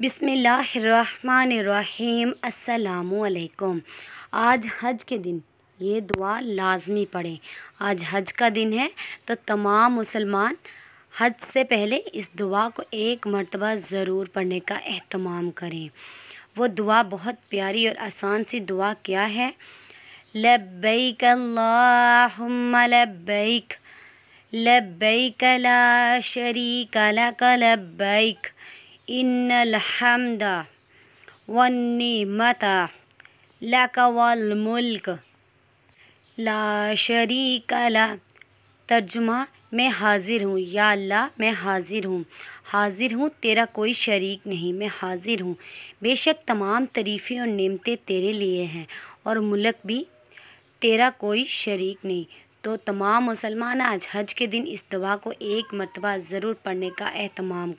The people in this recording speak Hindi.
बिसमीम् अल्लाम आज हज के दिन ये दुआ लाजमी पढ़ें आज हज का दिन है तो तमाम मुसलमान हज से पहले इस दुआ को एक मरतबा ज़रूर पढ़ने का अहतमाम करें वो दुआ बहुत प्यारी और आसान सी दुआ क्या है लब्बैक अल्लाहुम्मा लब्बैक लब्बैक ला शरीक लक लब्बैक इन्नलहमद वन्नीमत लकवल मुल्क ला शरीक ला तर्जुमा मैं हाज़िर हूँ या अल्लाह मैं हाज़िर हूँ हाज़िर हूँ तेरा कोई शरीक नहीं मैं हाज़िर हूँ बेशक तमाम तरीफ़ें और नियमतें तेरे लिए हैं और मुल्क भी तेरा कोई शरीक नहीं तो तमाम मुसलमान आज हज के दिन इस दुआ को एक मरतबा ज़रूर पढ़ने का अहतमाम